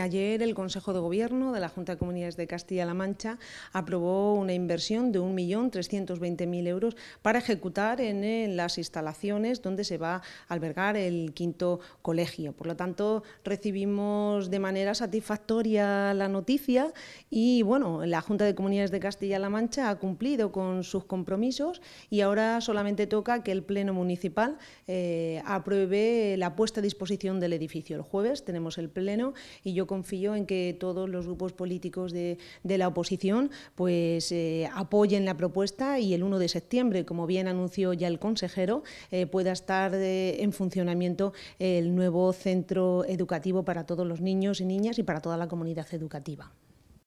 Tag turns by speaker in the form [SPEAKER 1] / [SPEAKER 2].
[SPEAKER 1] Ayer el Consejo de Gobierno de la Junta de Comunidades de Castilla-La Mancha aprobó una inversión de 1.320.000 euros para ejecutar en las instalaciones donde se va a albergar el quinto colegio. Por lo tanto, recibimos de manera satisfactoria la noticia y bueno, la Junta de Comunidades de Castilla-La Mancha ha cumplido con sus compromisos y ahora solamente toca que el Pleno Municipal eh, apruebe la puesta a disposición del edificio. El jueves tenemos el Pleno y yo confío en que todos los grupos políticos de, la oposición pues eh, apoyen la propuesta y el 1 de septiembre, como bien anunció ya el consejero, eh, pueda estar eh, en funcionamiento el nuevo centro educativo para todos los niños y niñas y para toda la comunidad educativa.